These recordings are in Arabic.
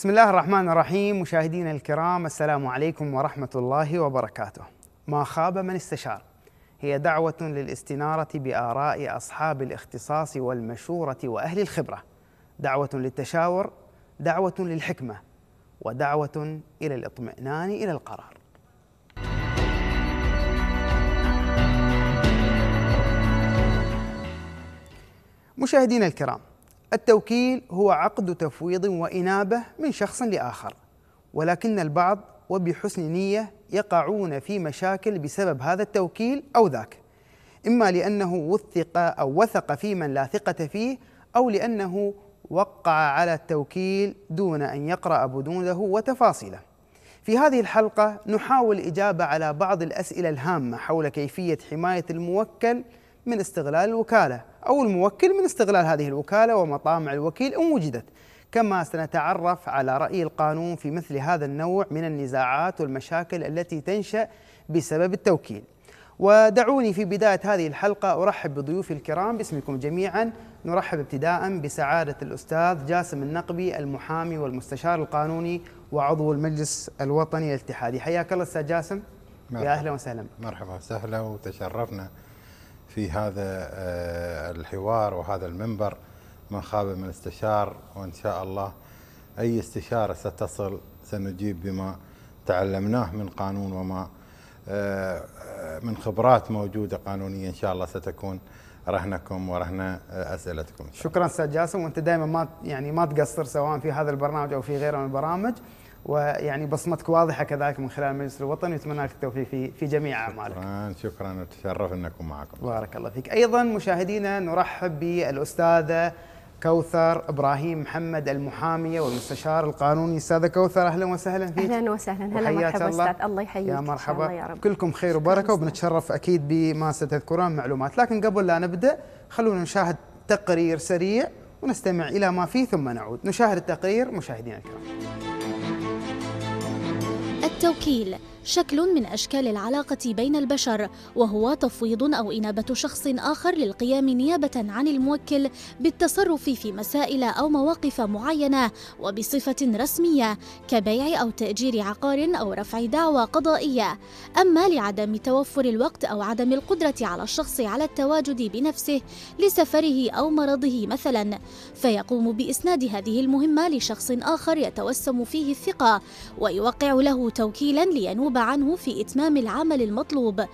بسم الله الرحمن الرحيم مشاهدينا الكرام السلام عليكم ورحمة الله وبركاته ما خاب من استشار هي دعوة للاستنارة بآراء أصحاب الاختصاص والمشورة وأهل الخبرة دعوة للتشاور دعوة للحكمة ودعوة إلى الاطمئنان إلى القرار مشاهدينا الكرام التوكيل هو عقد تفويض وإنابة من شخص لآخر ولكن البعض وبحسن نية يقعون في مشاكل بسبب هذا التوكيل أو ذاك إما لأنه وثق أو وثق في من لا ثقة فيه أو لأنه وقع على التوكيل دون أن يقرأ بنوده وتفاصيله في هذه الحلقة نحاول الإجابة على بعض الأسئلة الهامة حول كيفية حماية الموكل من استغلال الوكالة أو الموكل من استغلال هذه الوكالة ومطامع الوكيل إن وجدت كما سنتعرف على رأي القانون في مثل هذا النوع من النزاعات والمشاكل التي تنشأ بسبب التوكيل ودعوني في بداية هذه الحلقة أرحب بضيوفي الكرام باسمكم جميعا نرحب ابتداء بسعادة الأستاذ جاسم النقبي المحامي والمستشار القانوني وعضو المجلس الوطني الاتحادي حياك الله أستاذ جاسم مرحبا. يا أهلا وسهلا مرحبا وسهلا وتشرفنا في هذا آه، الحوار وهذا المنبر من خاب من استشار وإن شاء الله أي استشارة ستصل سنجيب بما تعلمناه من قانون وما آه، آه، من خبرات موجودة قانونية إن شاء الله ستكون رهنكم ورهن اسئلتكم شكرا استاذ جاسم وانت دائما ما يعني ما تقصر سواء في هذا البرنامج او في غيره من البرامج ويعني بصمتك واضحه كذلك من خلال المجلس الوطني ونتمنى لك التوفيق في في جميع اعمالك. شكرا شكرا وتشرف ان اكون معكم. بارك الله فيك، ايضا مشاهدينا نرحب بالاستاذه كوثر ابراهيم محمد المحاميه والمستشار القانوني استاذه كوثر اهلا وسهلا فيك اهلا وسهلا هلا مرحبا الله. استاذ الله يحييك يا مرحبا الله يا رب. كلكم خير وبركه وبنتشرف اكيد بما ستذكرون معلومات لكن قبل لا نبدا خلونا نشاهد تقرير سريع ونستمع الى ما فيه ثم نعود نشاهد التقرير مشاهدينا الكرام التوكيل شكل من أشكال العلاقة بين البشر وهو تفويض أو إنابة شخص آخر للقيام نيابة عن الموكل بالتصرف في مسائل أو مواقف معينة وبصفة رسمية كبيع أو تأجير عقار أو رفع دعوى قضائية أما لعدم توفر الوقت أو عدم القدرة على الشخص على التواجد بنفسه لسفره أو مرضه مثلا فيقوم بإسناد هذه المهمة لشخص آخر يتوسم فيه الثقة ويوقع له توكيلا لينوب المطلوب عنه في إتمام العمل المطلوب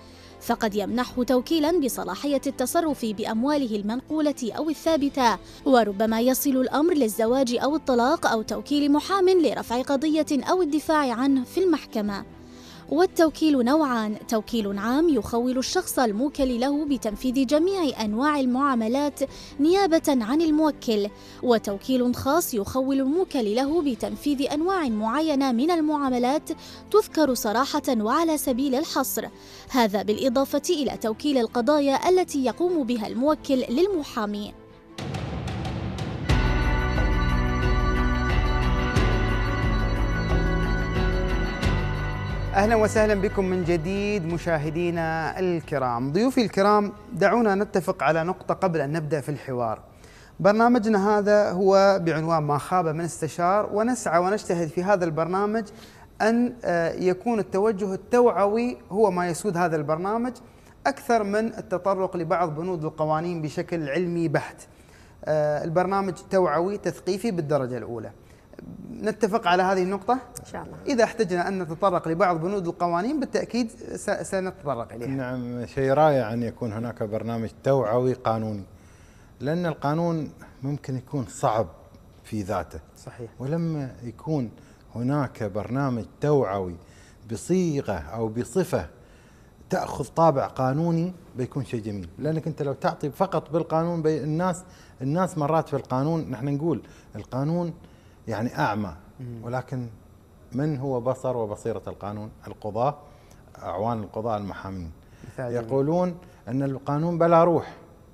فقد يمنحه توكيلا بصلاحية التصرف بأمواله المنقولة أو الثابتة وربما يصل الأمر للزواج أو الطلاق أو توكيل محام لرفع قضية أو الدفاع عنه في المحكمة والتوكيل نوعان توكيل عام يخول الشخص الموكل له بتنفيذ جميع أنواع المعاملات نيابة عن الموكل وتوكيل خاص يخول الموكل له بتنفيذ أنواع معينة من المعاملات تذكر صراحة وعلى سبيل الحصر هذا بالإضافة إلى توكيل القضايا التي يقوم بها الموكل للمحامي اهلا وسهلا بكم من جديد مشاهدينا الكرام، ضيوفي الكرام دعونا نتفق على نقطة قبل ان نبدا في الحوار. برنامجنا هذا هو بعنوان ما خاب من استشار ونسعى ونجتهد في هذا البرنامج ان آه، يكون التوجه التوعوي هو ما يسود هذا البرنامج اكثر من التطرق لبعض بنود القوانين بشكل علمي بحت. آه، البرنامج توعوي تثقيفي بالدرجة الأولى. نتفق على هذه النقطة إن شاء الله إذا احتجنا أن نتطرق لبعض بنود القوانين بالتأكيد سنتطرق إليها نعم شيء رائع أن يكون هناك برنامج توعوي قانوني لأن القانون ممكن يكون صعب في ذاته صحيح ولما يكون هناك برنامج توعوي بصيغة أو بصفة تأخذ طابع قانوني بيكون شيء جميل لأنك أنت لو تعطي فقط بالقانون الناس الناس مرات في القانون نحن نقول القانون يعني أعمى ولكن من هو بصر وبصيرة القانون القضاة أعوان القضاة المحامين يقولون أن القانون بلا روح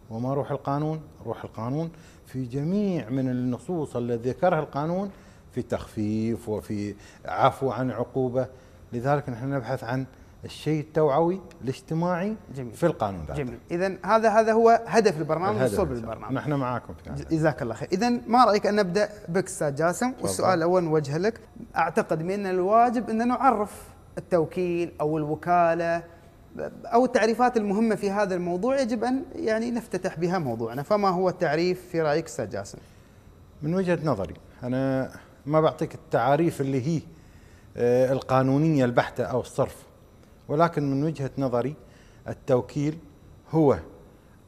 وما روح القانون روح القانون في جميع من النصوص الذي ذكرها القانون في تخفيف وفي عفو عن عقوبة لذلك نحن نبحث عن الشيء التوعوي الاجتماعي جميل. في القانون ذاته جميل اذا هذا هذا هو هدف البرنامج وصلب البرنامج نحن معاكم في هذا جزاك الله خير اذا ما رايك ان نبدا بك استاذ جاسم والسؤال الاول نوجهه لك اعتقد من الواجب ان نعرف التوكيل او الوكاله او التعريفات المهمه في هذا الموضوع يجب ان يعني نفتتح بها موضوعنا فما هو التعريف في رايك استاذ جاسم من وجهه نظري انا ما بعطيك التعاريف اللي هي آه، القانونيه البحته او الصرف ولكن من وجهة نظري التوكيل هو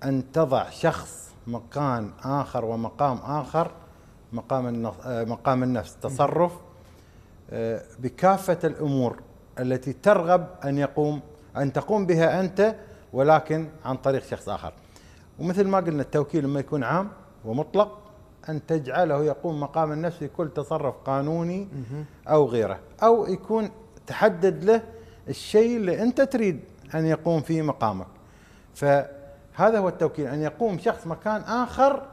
أن تضع شخص مكان آخر ومقام آخر مقام آه، مقام النفس تصرف آه، بكافة الأمور التي ترغب أن يقوم أن تقوم بها أنت ولكن عن طريق شخص آخر ومثل ما قلنا التوكيل لما يكون عام ومطلق أن تجعله يقوم مقام النفس في كل تصرف قانوني أو غيره أو يكون تحدد له الشيء اللي انت تريد ان يقوم فيه مقامك فهذا هو التوكيل ان يقوم شخص مكان اخر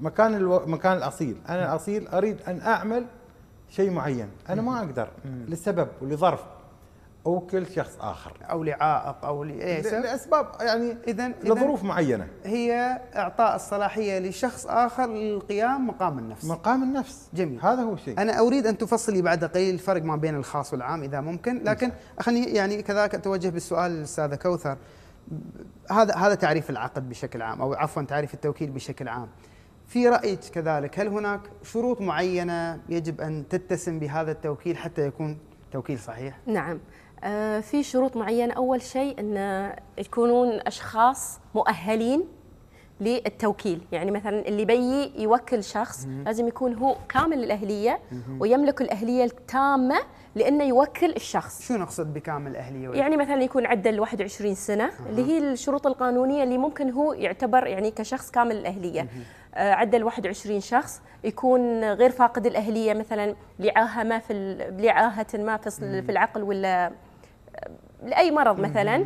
مكان الو... مكان الاصيل انا الاصيل اريد ان اعمل شيء معين انا ما اقدر لسبب ولظرف او كل شخص اخر او لعائق او إيه، لاسباب يعني اذا لظروف معينه هي اعطاء الصلاحيه لشخص اخر للقيام مقام النفس مقام النفس جميل هذا هو الشيء انا اريد ان تفصلي بعد قليل الفرق ما بين الخاص والعام اذا ممكن لكن خليني يعني كذلك اتوجه بالسؤال للاستاذه كوثر هذا هذا تعريف العقد بشكل عام او عفوا تعريف التوكيل بشكل عام في رايك كذلك هل هناك شروط معينه يجب ان تتسم بهذا التوكيل حتى يكون توكيل صحيح؟ نعم آه، في شروط معينه اول شيء ان يكونون اشخاص مؤهلين للتوكيل يعني مثلا اللي بي يوكل شخص لازم يكون هو كامل الأهلية ويملك الأهلية التامة لأنه يوكل الشخص شو نقصد بكامل الأهلية؟ يعني مثلا يكون عدى ال 21 سنة أه. اللي هي الشروط القانونية اللي ممكن هو يعتبر يعني كشخص كامل الأهلية مم. آه، عدى ال 21 شخص يكون غير فاقد الأهلية مثلا لعاهة ما في لعاهة ما في العقل ولا لاي مرض مثلا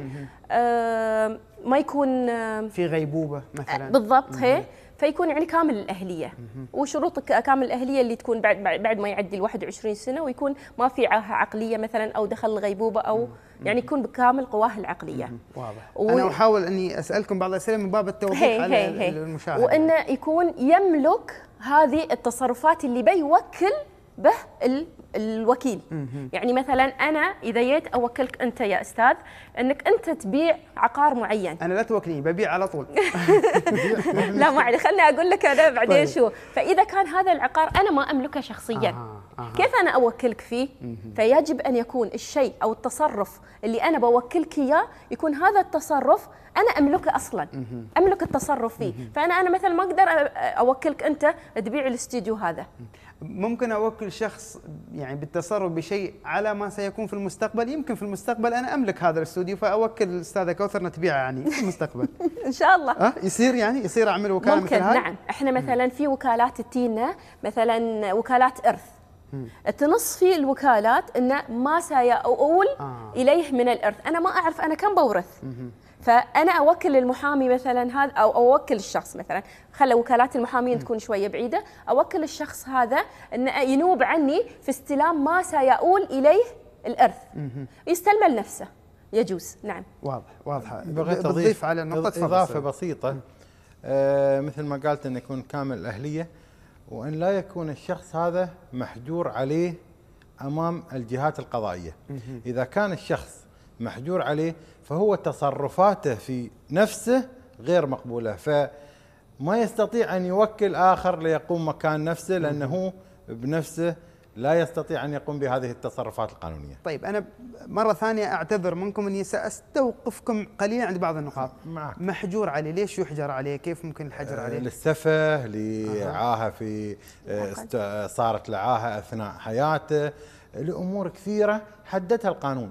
ما يكون في غيبوبه مثلا بالضبط هي فيكون يعني كامل الاهليه وشروط كامل الاهليه اللي تكون بعد بعد ما يعدي ال 21 سنه ويكون ما في عاهه عقليه مثلا او دخل الغيبوبه او يعني يكون بكامل قواه العقليه واضح و... انا احاول اني اسالكم بعض الاسئله من باب التوضيح هي على هي هي. المشاهد وانه يكون يملك هذه التصرفات اللي بيوكل به الوكيل يعني مثلا انا اذا جيت اوكلك انت يا استاذ انك انت تبيع عقار معين انا لا توكلني ببيع على طول لا ما علي خلني اقول لك انا بعدين طيب. شو فاذا كان هذا العقار انا ما املكه شخصيا آه. آه. كيف انا اوكلك فيه فيجب ان يكون الشيء او التصرف اللي انا بوكلك اياه يكون هذا التصرف انا املكه اصلا املك التصرف فيه فانا انا مثلا ما اقدر اوكلك انت تبيع الاستديو هذا ممكن اوكل شخص يعني بالتصرف بشيء على ما سيكون في المستقبل يمكن في المستقبل انا املك هذا الاستوديو فاوكل الاستاذه كوثر نتبيعه يعني في المستقبل ان شاء الله أه يصير يعني يصير اعمل وكاله ممكن مثل نعم احنا مثلا في وكالات تجينا مثلا وكالات ارث تنص في الوكالات انه ما سيؤول آه. اليه من الارث انا ما اعرف انا كم بورث فانا اوكل المحامي مثلا هذا او اوكل الشخص مثلا خلى وكالات المحامين تكون شويه بعيده اوكل الشخص هذا ان ينوب عني في استلام ما سيؤول اليه الارث يستلمه لنفسه يجوز نعم واضح واضحه بغيت اضيف على نقطه اضافه بسيطه آه مثل ما قالت ان يكون كامل الاهليه وان لا يكون الشخص هذا محجور عليه امام الجهات القضائيه اذا كان الشخص محجور عليه فهو تصرفاته في نفسه غير مقبولة فما يستطيع أن يوكل آخر ليقوم مكان نفسه لأنه بنفسه لا يستطيع أن يقوم بهذه التصرفات القانونية طيب أنا مرة ثانية أعتذر منكم أني سأستوقفكم قليلا عند بعض النقاط معك. محجور عليه ليش يحجر عليه كيف ممكن الحجر آه، عليه للسفه لعاهة في آه، آه، صارت لعاهة أثناء حياته لأمور كثيرة حددها القانون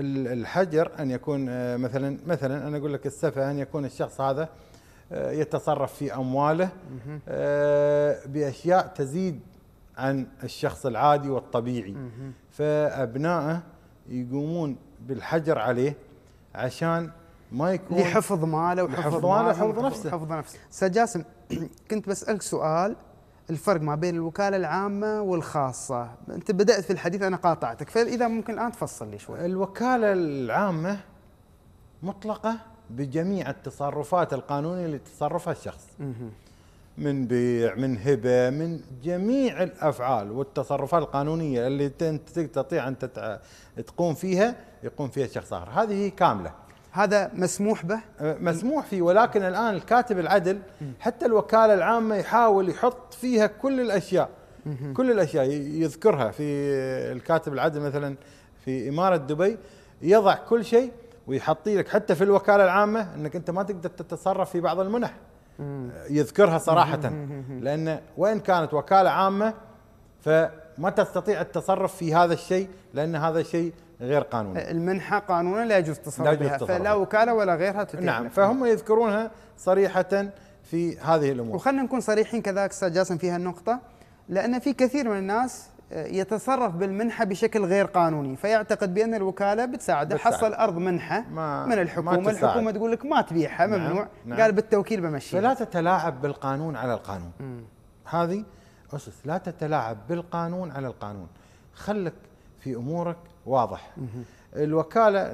الحجر ان يكون آه، مثلا مثلا انا اقول لك السفه ان يكون الشخص هذا آه، يتصرف في امواله آه، باشياء تزيد عن الشخص العادي والطبيعي فابنائه يقومون بالحجر عليه عشان ما يكون لحفظ ماله وحفظ ماله وحفظ نفسه حفظ نفسه استاذ جاسم كنت بسالك سؤال الفرق ما بين الوكالة العامة والخاصة أنت بدأت في الحديث أنا قاطعتك فإذا ممكن الآن تفصل لي شوي الوكالة العامة مطلقة بجميع التصرفات القانونية اللي تصرفها الشخص من بيع من هبة من جميع الأفعال والتصرفات القانونية اللي تستطيع أن تقوم فيها يقوم فيها شخص آخر هذه كاملة هذا مسموح به؟ أه، مسموح فيه ولكن الان الكاتب العدل حتى الوكاله العامه يحاول يحط فيها كل الاشياء كل الاشياء يذكرها في الكاتب العدل مثلا في اماره دبي يضع كل شيء ويحطي لك حتى في الوكاله العامه انك انت ما تقدر تتصرف في بعض المنح أه، يذكرها صراحه لان وان كانت وكاله عامه فما تستطيع التصرف في هذا الشيء لان هذا الشيء غير قانوني المنحة قانونا لا يجوز التصرف بها فلا وكالة ولا غيرها تتم نعم فهم يذكرونها صريحة في هذه الأمور وخلنا نكون صريحين كذلك أستاذ جاسم في النقطة لأن في كثير من الناس آه، يتصرف بالمنحة بشكل غير قانوني فيعتقد بأن الوكالة بتساعده بتساعد. حصل أرض منحة ما من الحكومة ما الحكومة تقول لك ما تبيعها نعم، ممنوع نعم. نعم. قال بالتوكيل بمشيها فلا تتلاعب بالقانون على القانون م. هذه أسس لا تتلاعب بالقانون على القانون خلك في أمورك واضح الوكاله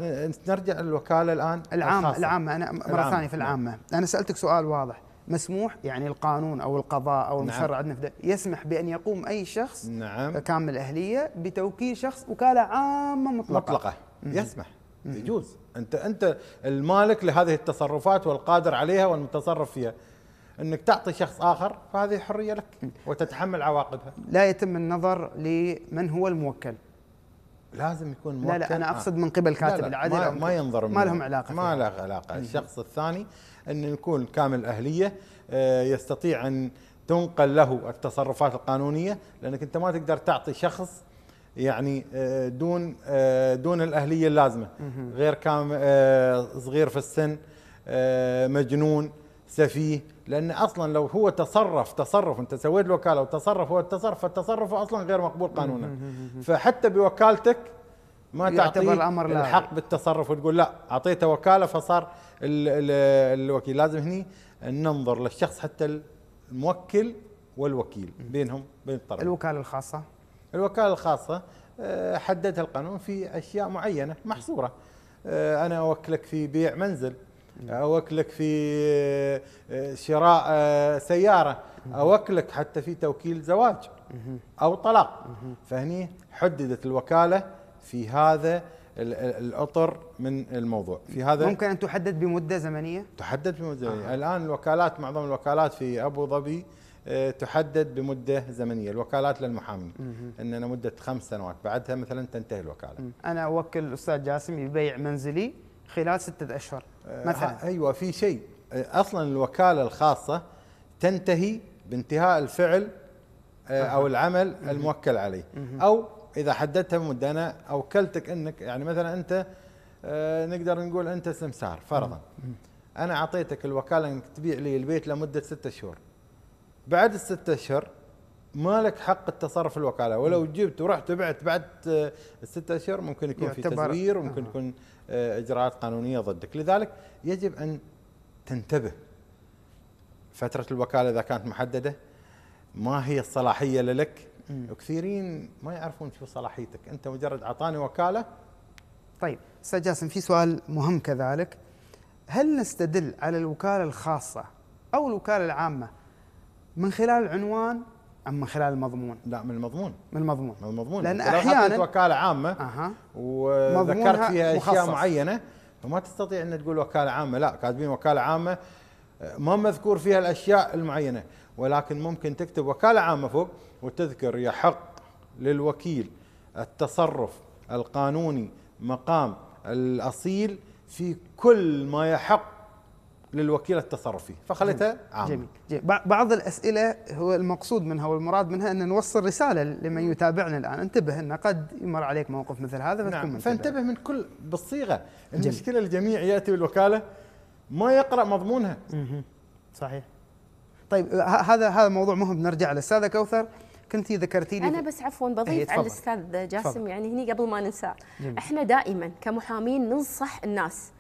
نرجع للوكاله الان العامه الخاصة. العامه انا مره ثانيه في العامه نعم. انا سالتك سؤال واضح مسموح يعني القانون او القضاء او نعم. المشرع نعم. عندنا يسمح بان يقوم اي شخص نعم. كامل الاهليه بتوكيل شخص وكاله عامه مطلقه مطلقه مم. يسمح مم. يجوز انت انت المالك لهذه التصرفات والقادر عليها والمتصرف فيها انك تعطي شخص اخر فهذه حريه لك وتتحمل عواقبها لا يتم النظر لمن هو الموكل لازم يكون موكل لا لا انا آه. اقصد من قبل كاتب العدل ما, ما ينظر ما لهم علاقه ما له علاقه الشخص الثاني انه يكون كامل اهليه آه، يستطيع ان تنقل له التصرفات القانونيه لانك انت ما تقدر تعطي شخص يعني آه، دون دون الاهليه اللازمه غير كامل صغير في السن مجنون سفيه لان اصلا لو هو تصرف تصرف انت سويت الوكاله وتصرف هو التصرف فالتصرف اصلا غير مقبول قانونا فحتى بوكالتك ما تعتبر الامر الحق بالتصرف وتقول لا اعطيته وكاله فصار الـ الـ الوكيل لازم هني ننظر للشخص حتى الموكل والوكيل بينهم بين الطرفين الوكاله الخاصه الوكاله الخاصه آه، حددها القانون في اشياء معينه محصوره آه، انا اوكلك في بيع منزل اوكلك في آه، شراء آه، سياره اوكلك حتى في توكيل زواج او طلاق فهني حددت الوكاله في هذا الاطر من الموضوع في هذا ممكن ان تحدد بمده زمنيه تحدد بمده آه. زمنيه آه. الان الوكالات معظم الوكالات في ابو ظبي تحدد بمده زمنيه الوكالات للمحامي اننا مده خمس سنوات بعدها مثلا تنتهي الوكاله انا اوكل الاستاذ جاسم يبيع منزلي خلال ستة أشهر آه، مثلا أيوة في شيء آه، أصلا الوكالة الخاصة تنتهي بانتهاء الفعل آه، أو العمل الموكل عليه أو إذا حددتها مدة أنا أوكلتك أنك يعني مثلا أنت نقدر نقول أنت سمسار فرضا أنا أعطيتك الوكالة أنك تبيع لي البيت لمدة ستة شهور بعد الستة أشهر مالك حق التصرف الوكاله ولو جبت ورحت وبعت بعد الستة اشهر ممكن يكون في تزوير وممكن يكون آه، اجراءات قانونيه ضدك لذلك يجب ان تنتبه فتره الوكاله اذا كانت محدده ما هي الصلاحيه لك وكثيرين ما يعرفون شو صلاحيتك انت مجرد اعطاني وكاله طيب استاذ جاسم في سؤال مهم كذلك هل نستدل على الوكاله الخاصه او الوكاله العامه من خلال العنوان اما خلال المضمون لا من المضمون من المضمون من المضمون لان احيانا وكاله عامه أه. وذكرت فيها مخصص. اشياء معينه فما تستطيع ان تقول وكاله عامه لا كاتبين وكاله عامه ما مذكور فيها الاشياء المعينه ولكن ممكن تكتب وكاله عامه فوق وتذكر يحق للوكيل التصرف القانوني مقام الاصيل في كل ما يحق للوكيل التصرفي فخليتها عامة جميل. جميل بعض الأسئلة هو المقصود منها والمراد منها أن نوصل رسالة لمن يتابعنا الآن انتبه أن قد يمر عليك موقف مثل هذا نعم. فانتبه من كل بالصيغة جميل. المشكلة الجميع يأتي بالوكالة ما يقرأ مضمونها صحيح طيب هذا هذا موضوع مهم نرجع له استاذه كوثر كنت ذكرتي لي انا بس عفوا إيه، بضيف على الاستاذ جاسم فضل. يعني هني قبل ما ننسى احنا دائما كمحامين ننصح الناس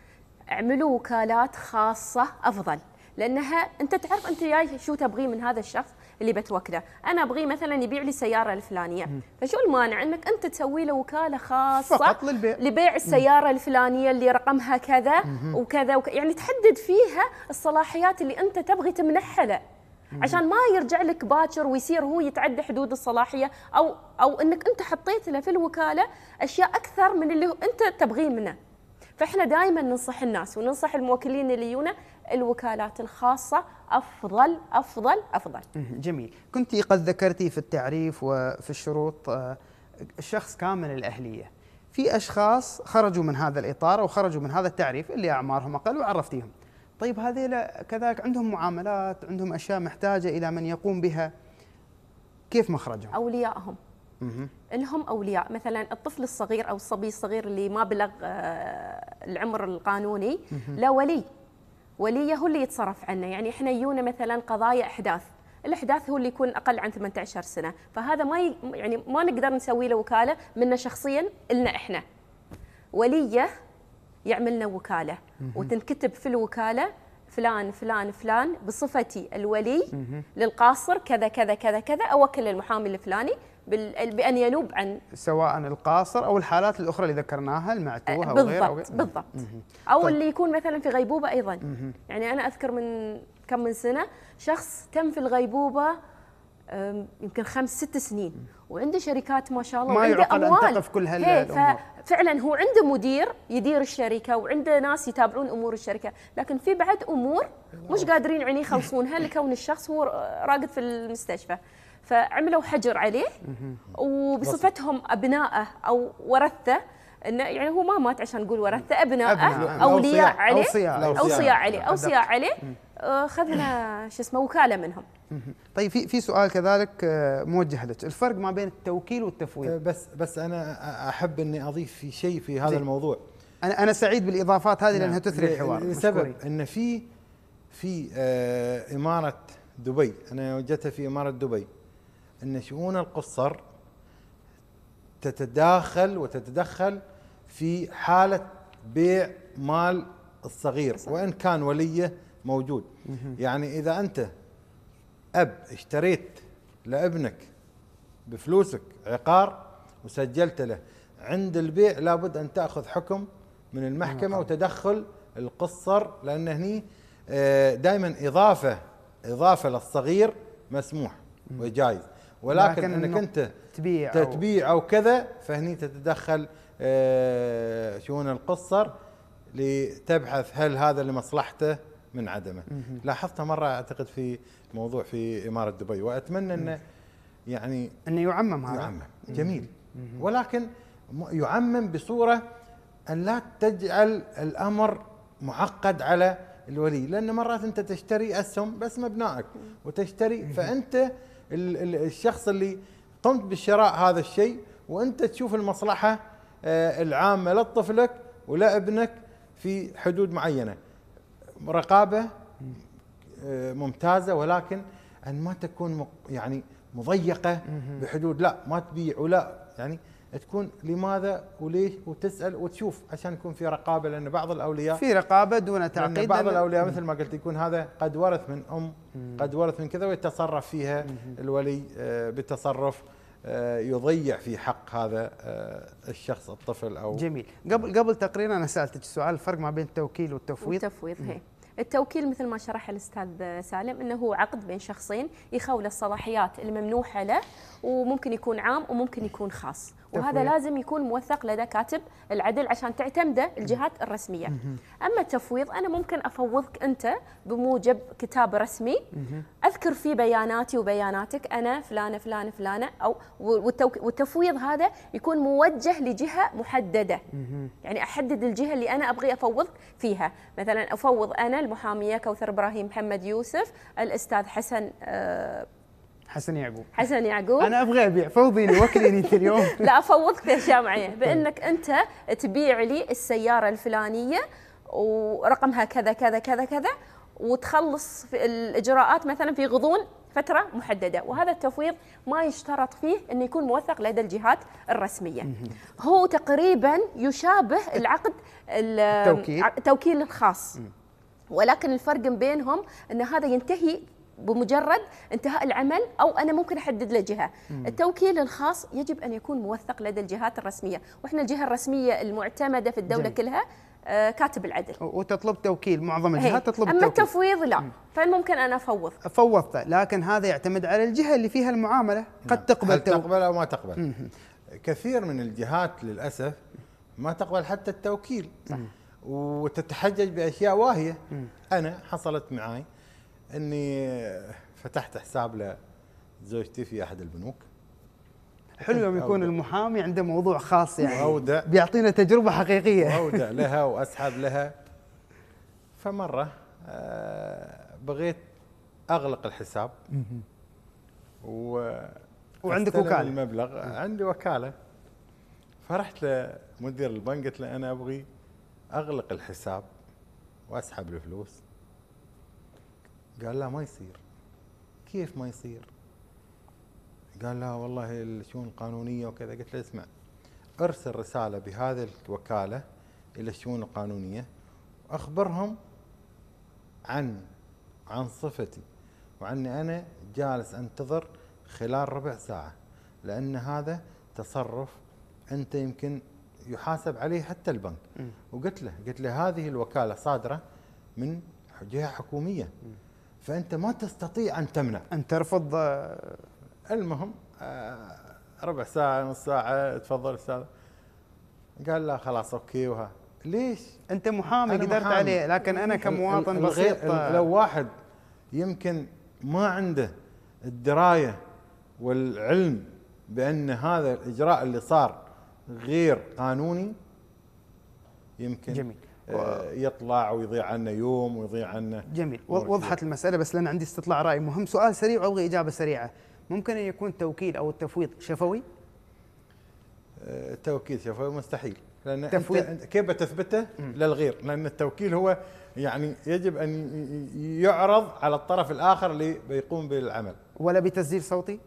اعملوا وكالات خاصه افضل لانها انت تعرف انت جاي شو تبغيه من هذا الشخص اللي بتوكله انا ابغيه مثلا يبيع لي السياره الفلانيه فشو المانع انك انت تسوي له وكاله خاصه فقط للبيع لبيع السياره الفلانيه اللي رقمها كذا وكذا وك... يعني تحدد فيها الصلاحيات اللي انت تبغي تمنحها له عشان ما يرجع لك باكر ويصير هو يتعدى حدود الصلاحيه او او انك انت حطيت له في الوكاله اشياء اكثر من اللي انت تبغيه منه فاحنا دائما ننصح الناس وننصح الموكلين اللي يونا الوكالات الخاصة أفضل أفضل أفضل جميل كنت قد ذكرتي في التعريف وفي الشروط الشخص آه، كامل الأهلية في أشخاص خرجوا من هذا الإطار وخرجوا من هذا التعريف اللي أعمارهم أقل وعرفتيهم طيب هذه كذلك عندهم معاملات عندهم أشياء محتاجة إلى من يقوم بها كيف مخرجهم؟ أوليائهم انهم اولياء مثلا الطفل الصغير او الصبي الصغير اللي ما بلغ آه، العمر القانوني لا ولي وليه هو اللي يتصرف عنه يعني احنا يجونا مثلا قضايا احداث الاحداث هو اللي يكون اقل عن 18 سنه فهذا ما يعني ما نقدر نسوي له وكاله منا شخصيا النا احنا وليه يعملنا وكاله وتنكتب في الوكاله فلان فلان فلان بصفتي الولي للقاصر كذا كذا كذا كذا اوكل المحامي الفلاني بان ينوب عن سواء القاصر او الحالات الاخرى اللي ذكرناها المعتوه آه، او غيرها بالضبط أو بالضبط او طيب. اللي يكون مثلا في غيبوبه ايضا يعني انا اذكر من كم من سنه شخص تم في الغيبوبه يمكن خمس ست سنين وعنده شركات ما شاء الله ما وعنده اموال أن تقف كل هالامور فعلا هو عنده مدير يدير الشركه وعنده ناس يتابعون امور الشركه لكن في بعد امور مش قادرين يعني يخلصونها لكون الشخص هو راقد في المستشفى فعملوا حجر عليه وبصفتهم ابنائه او ورثته انه يعني هو ما مات عشان نقول ورثته ابنائه اولياء عليه اوصياء عليه اوصياء عليه اخذنا آه، شو اسمه وكاله منهم طيب في في سؤال كذلك آه، موجه لك الفرق ما بين التوكيل والتفويض آه، بس بس انا احب اني اضيف في شيء في هذا الموضوع انا انا سعيد بالاضافات هذه لانها نعم. تثري الحوار لسبب ان في في اماره دبي انا وجدتها في اماره دبي أن شؤون القصر تتداخل وتتدخل في حالة بيع مال الصغير وإن كان وليه موجود يعني إذا أنت أب اشتريت لابنك بفلوسك عقار وسجلت له عند البيع لابد أن تأخذ حكم من المحكمة وتدخل القصر لأن هني آه، دائما إضافة إضافة للصغير مسموح وجايز ولكن, انك انت تبيع أو تبيع او كذا فهني تتدخل آه، شؤون القصر لتبحث هل هذا لمصلحته من عدمه لاحظتها مره اعتقد في موضوع في اماره دبي واتمنى انه يعني انه يعمم هذا يعمم جميل ولكن يعمم بصوره ان لا تجعل الامر معقد على الولي لان مرات انت تشتري اسهم باسم ابنائك وتشتري فانت الشخص اللي قمت بشراء هذا الشيء وانت تشوف المصلحه آه، العامه لطفلك ولا ابنك في حدود معينه رقابه آه، ممتازه ولكن ان ما تكون يعني مضيقه بحدود لا ما تبيع ولا يعني تكون لماذا وليه وتسال وتشوف عشان يكون في رقابه لان بعض الاولياء في رقابه دون تعقيد بعض الاولياء مثل ما قلت يكون هذا قد ورث من ام قد ورث من كذا ويتصرف فيها الولي آه، بتصرف آه، يضيع في حق هذا آه، الشخص الطفل او جميل قبل قبل تقرير انا سالتك السؤال الفرق ما بين التوكيل والتفويض التفويض هي التوكيل مثل ما شرح الاستاذ سالم انه هو عقد بين شخصين يخول الصلاحيات الممنوحه له وممكن يكون عام وممكن يكون خاص وهذا لازم يكون موثق لدى كاتب العدل عشان تعتمده الجهات الرسميه اما التفويض انا ممكن افوضك انت بموجب كتاب رسمي اذكر فيه بياناتي وبياناتك انا فلانه فلانه فلانه او والتفويض هذا يكون موجه لجهه محدده يعني احدد الجهه اللي انا ابغي افوضك فيها مثلا افوض انا المحاميه كوثر ابراهيم محمد يوسف الاستاذ حسن آه، حسن يعقوب حسن يعقوب انا ابغى ابيع فوضيني وكليني انت اليوم لا افوضك اشياء معينه بانك انت تبيع لي السياره الفلانيه ورقمها كذا كذا كذا كذا وتخلص في الاجراءات مثلا في غضون فتره محدده وهذا التفويض ما يشترط فيه انه يكون موثق لدى الجهات الرسميه هو تقريبا يشابه العقد التوكيل التوكيل الخاص ولكن الفرق بينهم ان هذا ينتهي بمجرد انتهاء العمل او انا ممكن احدد له جهه التوكيل الخاص يجب ان يكون موثق لدى الجهات الرسميه واحنا الجهه الرسميه المعتمده في الدوله جاي. كلها آه، كاتب العدل وتطلب توكيل معظم إيه. الجهات تطلب اما التوكيل. التفويض لا مم. فممكن انا افوض فوضته لكن هذا يعتمد على الجهه اللي فيها المعامله قد نعم. تقبل هل تقبل او ما تقبل مم. كثير من الجهات للاسف ما تقبل حتى التوكيل صح. وتتحجج باشياء واهيه مم. انا حصلت معي اني فتحت حساب لزوجتي في احد البنوك حلو يوم يكون أودع. المحامي عنده موضوع خاص يعني وأودع بيعطينا تجربه حقيقيه اودع لها واسحب لها فمره آه، بغيت اغلق الحساب و وعندك وكاله المبلغ عندي وكاله فرحت لمدير البنك قلت له انا ابغي اغلق الحساب واسحب الفلوس قال لا ما يصير كيف ما يصير قال لا والله الشؤون القانونية وكذا قلت له اسمع ارسل رسالة بهذه الوكالة إلى الشؤون القانونية وأخبرهم عن عن صفتي وعني أنا جالس أنتظر خلال ربع ساعة لأن هذا تصرف أنت يمكن يحاسب عليه حتى البنك م. وقلت له قلت له هذه الوكالة صادرة من جهة حكومية م. فانت ما تستطيع ان تمنع ان ترفض آه، المهم آه، ربع ساعه نص ساعه تفضل استاذ قال لا خلاص اوكي وها ليش؟ انت محامي قدرت محامي. عليه لكن انا كمواطن بسيط آه. لو واحد يمكن ما عنده الدرايه والعلم بان هذا الاجراء اللي صار غير قانوني يمكن جميل آه، يطلع ويضيع عنا يوم ويضيع عنا جميل وضحت المساله بس لان عندي استطلاع راي مهم سؤال سريع وابغى اجابه سريعه ممكن ان يكون التوكيل او التفويض شفوي التوكيل آه، شفوي مستحيل لان تفويض. كيف بتثبته للغير لان التوكيل هو يعني يجب ان يعرض على الطرف الاخر اللي بيقوم بالعمل ولا بتسجيل صوتي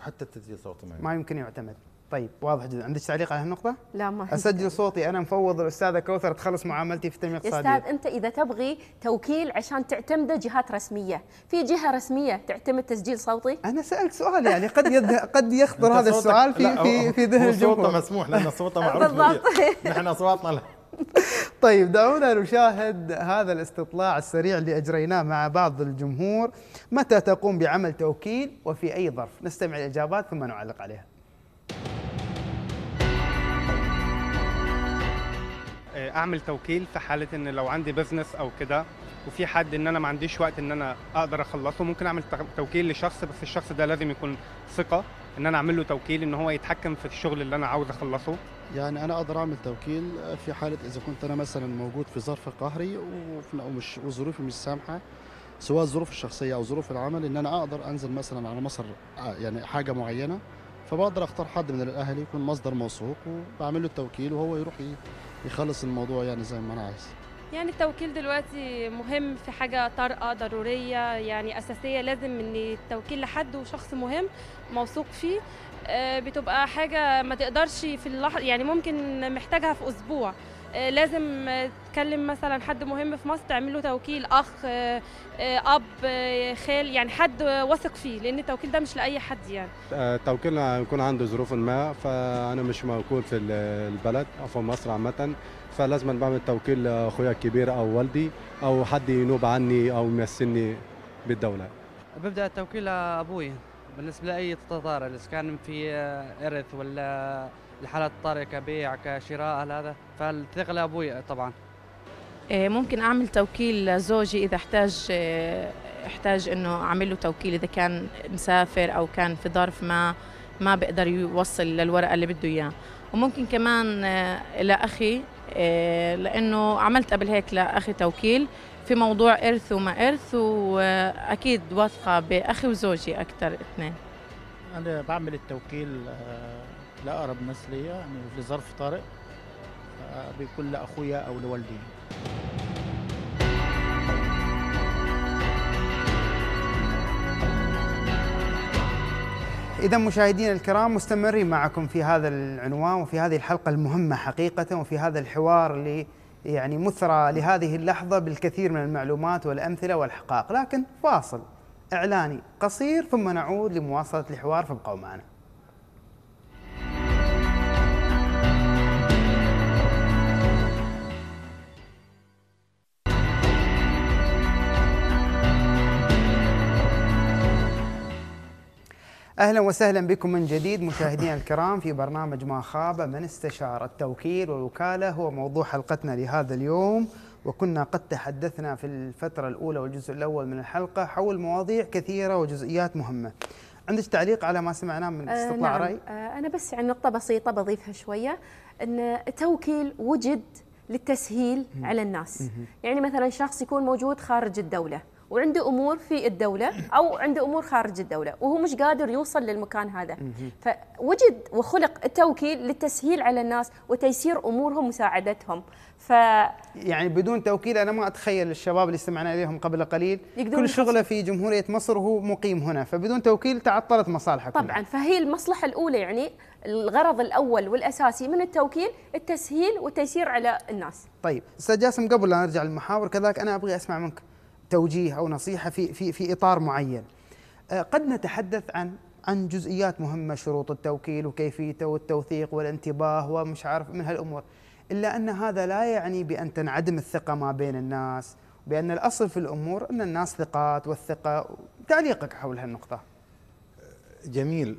حتى التسجيل الصوتي ما يمكن يعتمد طيب واضح جدا عندك تعليق على هالنقطة؟ لا ما اسجل صوتي انا مفوض الاستاذة كوثر تخلص معاملتي في التنمية الاقتصادية استاذ انت اذا تبغي توكيل عشان تعتمده جهات رسمية، في جهة رسمية تعتمد تسجيل صوتي؟ انا سألت سؤال يعني قد يد... قد يخطر هذا السؤال في في في ذهن الجمهور صوته مسموح لان صوته معروف بالضبط نحن اصواتنا لا طيب دعونا نشاهد هذا الاستطلاع السريع اللي اجريناه مع بعض الجمهور متى تقوم بعمل توكيل وفي اي ظرف نستمع الاجابات ثم نعلق عليها آه، اعمل توكيل في حاله ان لو عندي بزنس او كده وفي حد ان انا ما عنديش وقت ان انا اقدر اخلصه ممكن اعمل توكيل لشخص بس الشخص ده لازم يكون ثقه ان انا اعمل له توكيل ان هو يتحكم في الشغل اللي انا عاوز اخلصه يعني انا اقدر اعمل توكيل في حاله اذا كنت انا مثلا موجود في ظرف قهري ومش وظروفي مش سامحه سواء الظروف الشخصيه او ظروف العمل ان انا اقدر انزل مثلا على مصر آه، يعني حاجه معينه فبقدر اختار حد من الاهلي يكون مصدر موثوق وبعمل له التوكيل وهو يروح يخلص الموضوع يعني زي ما انا عايز يعني التوكيل دلوقتي مهم في حاجة طارئة ضرورية يعني أساسية لازم إن التوكيل لحد وشخص مهم موثوق فيه آه، بتبقى حاجة ما تقدرش في اللحظة يعني ممكن محتاجها في أسبوع آه، لازم آه، تكلم مثلا حد مهم في مصر تعمل له توكيل اخ آه، اب خال يعني حد واثق فيه لان التوكيل ده مش لاي حد يعني التوكيل هيكون عنده ظروف ما فانا مش موجود في البلد او في مصر عامه فلازم بعمل توكيل لاخويا الكبير او والدي او حد ينوب عني او يمثلني بالدوله ببدا التوكيل لابوي بالنسبه لاي تطارة اذا كان في ارث ولا الحالات الطارئة كبيع كشراء هذا فالثقة لأبوي طبعا إيه، ممكن أعمل توكيل لزوجي إذا احتاج إيه، احتاج إنه أعمل له توكيل إذا كان مسافر أو كان في ظرف ما ما بقدر يوصل للورقة اللي بده إياه وممكن كمان إيه، لأخي لأنه عملت قبل هيك لأخي توكيل في موضوع إرث وما إرث وأكيد واثقة بأخي وزوجي أكثر اثنين أنا بعمل التوكيل آه، لأقرب ناس ليا يعني في ظرف طارئ بيكون لأخويا أو لوالدي إذا مشاهدينا الكرام مستمرين معكم في هذا العنوان وفي هذه الحلقة المهمة حقيقة وفي هذا الحوار اللي يعني مثرى لهذه اللحظة بالكثير من المعلومات والأمثلة والحقائق لكن فاصل إعلاني قصير ثم نعود لمواصلة الحوار فابقوا معنا اهلا وسهلا بكم من جديد مشاهدينا الكرام في برنامج ما خاب من استشار التوكيل والوكاله هو موضوع حلقتنا لهذا اليوم وكنا قد تحدثنا في الفترة الأولى والجزء الأول من الحلقة حول مواضيع كثيرة وجزئيات مهمة. عندك تعليق على ما سمعناه من آه، استطلاع آه نعم. رأي؟ آه أنا بس عن يعني نقطة بسيطة بضيفها شوية أن التوكيل وجد للتسهيل على الناس. يعني مثلا شخص يكون موجود خارج الدولة. وعنده امور في الدوله او عنده امور خارج الدوله وهو مش قادر يوصل للمكان هذا فوجد وخلق التوكيل للتسهيل على الناس وتيسير امورهم مساعدتهم ف يعني بدون توكيل انا ما اتخيل الشباب اللي استمعنا اليهم قبل قليل كل شغله في جمهوريه مصر هو مقيم هنا فبدون توكيل تعطلت مصالحه طبعا فهي المصلحه الاولى يعني الغرض الاول والاساسي من التوكيل التسهيل والتيسير على الناس طيب استاذ جاسم قبل لا نرجع للمحاور كذلك انا ابغي اسمع منك توجيه او نصيحه في في في اطار معين. آه، قد نتحدث عن عن جزئيات مهمه شروط التوكيل وكيفيته والتوثيق والانتباه ومش عارف من هالامور. الا ان هذا لا يعني بان تنعدم الثقه ما بين الناس، بان الاصل في الامور ان الناس ثقات والثقه، تعليقك حول هالنقطه. جميل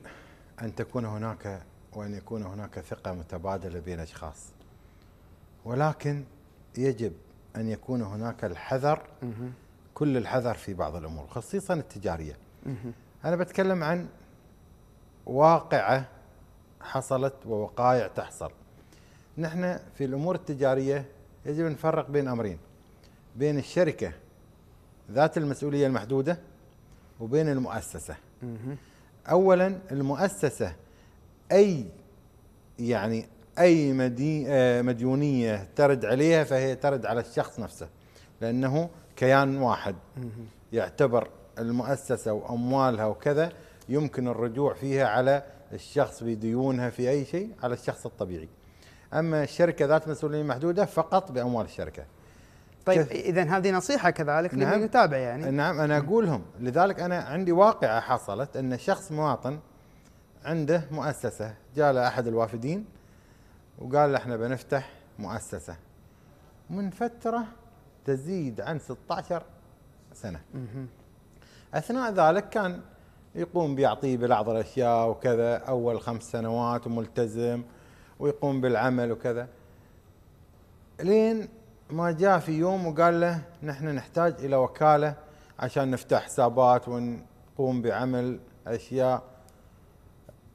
ان تكون هناك وان يكون هناك ثقه متبادله بين اشخاص. ولكن يجب ان يكون هناك الحذر كل الحذر في بعض الامور خصيصا التجاريه. انا بتكلم عن واقعه حصلت ووقائع تحصل. نحن في الامور التجاريه يجب نفرق بين امرين بين الشركه ذات المسؤوليه المحدوده وبين المؤسسه. اولا المؤسسه اي يعني اي آه، مديونيه ترد عليها فهي ترد على الشخص نفسه لانه كيان واحد يعتبر المؤسسة وأموالها وكذا يمكن الرجوع فيها على الشخص بديونها في أي شيء على الشخص الطبيعي أما الشركة ذات مسؤولية محدودة فقط بأموال الشركة طيب اذا هذه نصيحه كذلك نعم لمن يتابع يعني نعم انا اقولهم لذلك انا عندي واقعه حصلت ان شخص مواطن عنده مؤسسه جاء له احد الوافدين وقال له احنا بنفتح مؤسسه من فتره تزيد عن 16 سنة أثناء ذلك كان يقوم بيعطيه ببعض الأشياء وكذا أول خمس سنوات وملتزم ويقوم بالعمل وكذا لين ما جاء في يوم وقال له نحن نحتاج إلى وكالة عشان نفتح حسابات ونقوم بعمل أشياء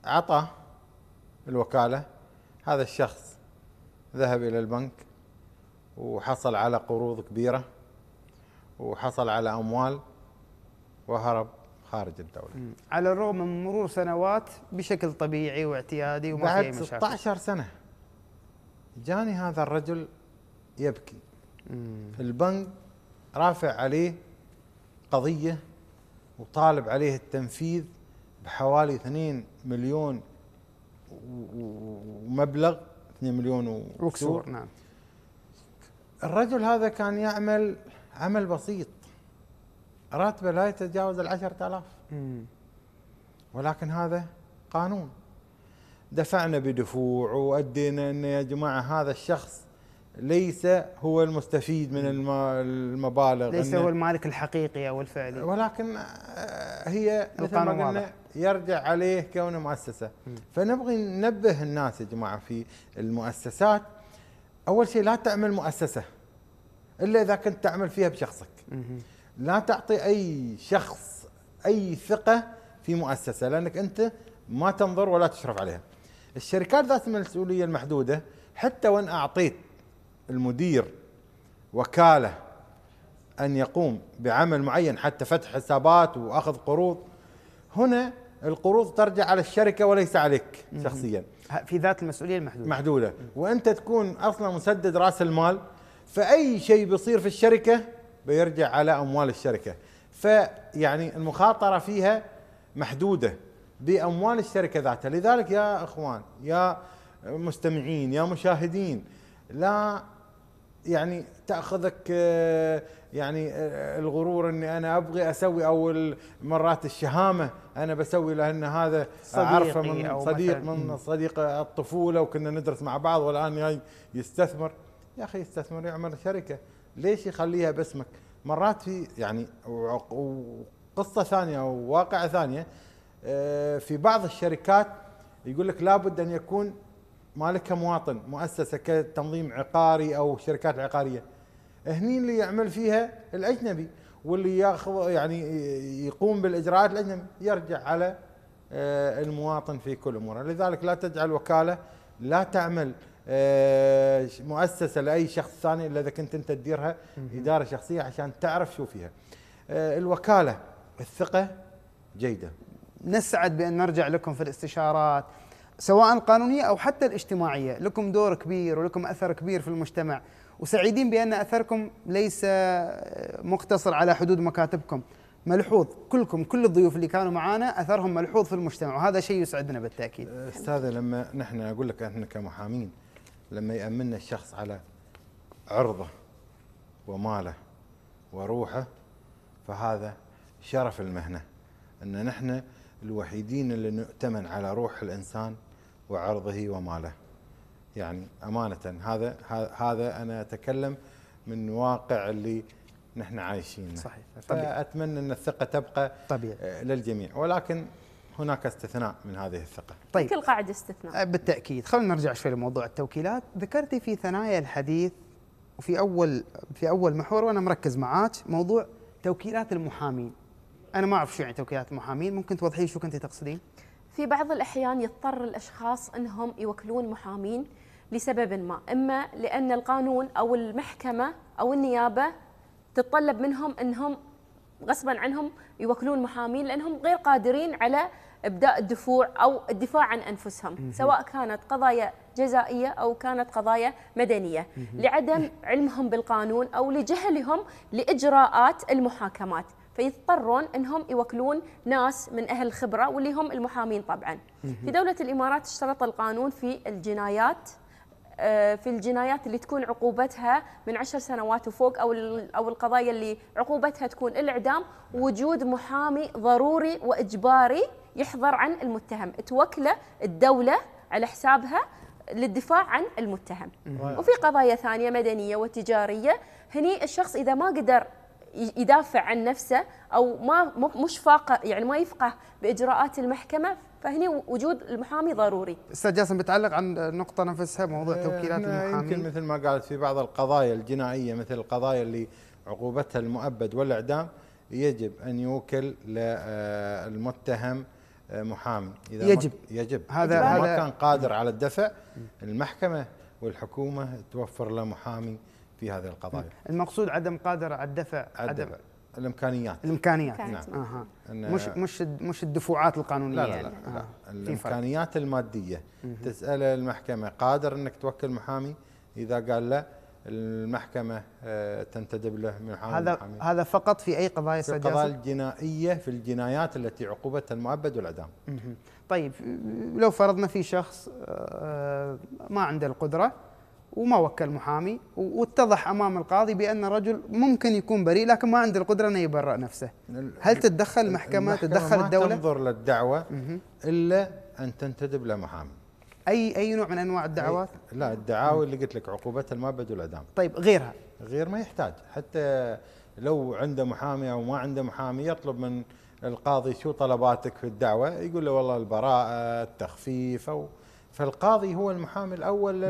عطى الوكالة هذا الشخص ذهب إلى البنك وحصل على قروض كبيره وحصل على اموال وهرب خارج الدوله. على الرغم من مرور سنوات بشكل طبيعي واعتيادي وما بعد 16 سنه جاني هذا الرجل يبكي مم. البنك رافع عليه قضيه وطالب عليه التنفيذ بحوالي 2 مليون ومبلغ 2 مليون وكسور نعم الرجل هذا كان يعمل عمل بسيط راتبه لا يتجاوز العشرة آلاف ولكن هذا قانون دفعنا بدفوع وأدينا أن يا جماعة هذا الشخص ليس هو المستفيد من المبالغ ليس هو المالك الحقيقي أو الفعلي ولكن آه، هي مثل ما قلنا يرجع عليه كونه مؤسسة فنبغي ننبه الناس يا جماعة في المؤسسات اول شيء لا تعمل مؤسسه الا اذا كنت تعمل فيها بشخصك لا تعطي اي شخص اي ثقه في مؤسسه لانك انت ما تنظر ولا تشرف عليها الشركات ذات المسؤوليه المحدوده حتى وان اعطيت المدير وكاله ان يقوم بعمل معين حتى فتح حسابات واخذ قروض هنا القروض ترجع على الشركه وليس عليك شخصيا في ذات المسؤوليه المحدوده محدوده وانت تكون اصلا مسدد راس المال فاي شيء بيصير في الشركه بيرجع على اموال الشركه فيعني المخاطره فيها محدوده باموال الشركه ذاتها لذلك يا اخوان يا مستمعين يا مشاهدين لا يعني تاخذك آه، يعني آه، الغرور اني انا ابغي اسوي او مرات الشهامه انا بسوي لان هذا اعرفه من صديق من صديق الطفوله وكنا ندرس مع بعض والان جاي يستثمر يا اخي يستثمر يعمل شركه ليش يخليها باسمك؟ مرات في يعني وقصه ثانيه او واقعه ثانيه آه، في بعض الشركات يقول لك لابد ان يكون مالك كمواطن مؤسسه كتنظيم عقاري او شركات عقاريه هني اللي يعمل فيها الاجنبي واللي ياخذ يعني يقوم بالاجراءات الاجنبي يرجع على آه، المواطن في كل اموره لذلك لا تجعل وكاله لا تعمل آه، مؤسسه لاي شخص ثاني الا اذا كنت انت تديرها اداره شخصيه عشان تعرف شو فيها آه، الوكاله الثقه جيده نسعد بان نرجع لكم في الاستشارات سواء قانونية أو حتى الاجتماعية لكم دور كبير ولكم أثر كبير في المجتمع وسعيدين بأن أثركم ليس آه، مقتصر على حدود مكاتبكم ملحوظ كلكم كل الضيوف اللي كانوا معانا أثرهم ملحوظ في المجتمع وهذا شيء يسعدنا بالتأكيد آه، أستاذة لما نحن أقول لك أننا كمحامين لما يأمننا الشخص على عرضه وماله وروحه فهذا شرف المهنة أن نحن الوحيدين اللي نؤتمن على روح الإنسان وعرضه وماله يعني أمانة هذا هذا أنا أتكلم من واقع اللي نحن عايشينه صحيح طبيعي. فأتمنى أن الثقة تبقى طبيعي. آه، للجميع ولكن هناك استثناء من هذه الثقة طيب كل قاعدة استثناء آه، بالتأكيد خلينا نرجع شوي لموضوع التوكيلات ذكرتي في ثنايا الحديث وفي أول في أول محور وأنا مركز معاك موضوع توكيلات المحامين أنا ما أعرف شو يعني توكيلات المحامين ممكن توضحي شو كنت تقصدين في بعض الأحيان يضطر الأشخاص أنهم يوكلون محامين لسبب ما إما لأن القانون أو المحكمة أو النيابة تتطلب منهم أنهم غصبا عنهم يوكلون محامين لأنهم غير قادرين على ابداء الدفوع او الدفاع عن انفسهم سواء كانت قضايا جزائيه او كانت قضايا مدنيه لعدم علمهم بالقانون او لجهلهم لاجراءات المحاكمات فيضطرون انهم يوكلون ناس من اهل الخبره واللي هم المحامين طبعا. في دوله الامارات اشترط القانون في الجنايات آه، في الجنايات اللي تكون عقوبتها من عشر سنوات وفوق او او القضايا اللي عقوبتها تكون الاعدام وجود محامي ضروري واجباري يحضر عن المتهم، توكله الدوله على حسابها للدفاع عن المتهم. وفي قضايا ثانيه مدنيه وتجاريه هني الشخص اذا ما قدر يدافع عن نفسه او ما مش فاقه يعني ما يفقه باجراءات المحكمه فهني وجود المحامي ضروري. استاذ جاسم بتعلق عن النقطه نفسها موضوع إيه، توكيلات المحامي يمكن مثل ما قالت في بعض القضايا الجنائيه مثل القضايا اللي عقوبتها المؤبد والاعدام يجب ان يوكل للمتهم محامي اذا يجب يجب هذا إذا ما كان قادر على الدفع المحكمه والحكومه توفر له محامي في هذه القضايا نعم. المقصود عدم قادره على الدفع عدم الامكانيات الامكانيات نعم آه. مش مش مش الدفوعات القانونيه لا لا, يعني. لا, لا. آه. الامكانيات الماديه تسال المحكمه قادر انك توكل محامي اذا قال لا المحكمة آه، تنتدب له من محامي هذا المحامي. هذا فقط في أي قضايا في القضايا الجنائية في الجنايات التي عقوبتها المؤبد والإعدام طيب لو فرضنا في شخص آه، آه، ما عنده القدرة وما وكل محامي واتضح امام القاضي بان الرجل ممكن يكون بريء لكن ما عنده القدره انه يبرأ نفسه هل تتدخل المحكمه, المحكمة تتدخل ما الدوله تنظر للدعوه الا ان تنتدب لمحامي اي اي نوع من انواع الدعوات لا الدعاوي اللي قلت لك عقوبتها المبد والاعدام طيب غيرها غير ما يحتاج حتى لو عنده محامي او ما عنده محامي يطلب من القاضي شو طلباتك في الدعوه يقول له والله البراءه التخفيف او فالقاضي هو المحامي الاول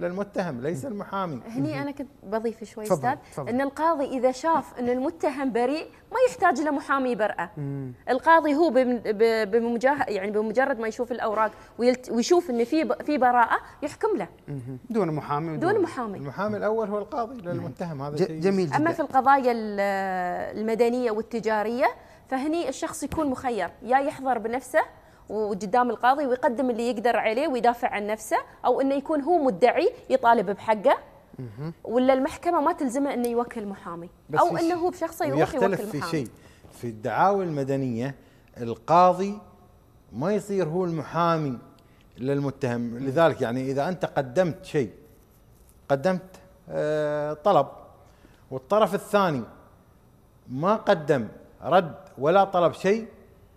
للمتهم ليس المحامي هني انا كنت بضيف شوي استاذ ان القاضي اذا شاف ان المتهم بريء ما يحتاج الى محامي برأه القاضي هو بمجاه يعني بمجرد ما يشوف الاوراق ويشوف ان في في براءه يحكم له دون محامي دون محامي المحامي الاول هو القاضي للمتهم هذا شيء جميل جدا. اما في القضايا المدنيه والتجاريه فهني الشخص يكون مخير يا يحضر بنفسه وقدام القاضي ويقدم اللي يقدر عليه ويدافع عن نفسه او انه يكون هو مدعي يطالب بحقه ولا المحكمه ما تلزمه انه يوكل محامي او انه هو بشخصه يروح يوكل محامي في شيء في الدعاوى المدنيه القاضي ما يصير هو المحامي للمتهم لذلك يعني اذا انت قدمت شيء قدمت آه، طلب والطرف الثاني ما قدم رد ولا طلب شيء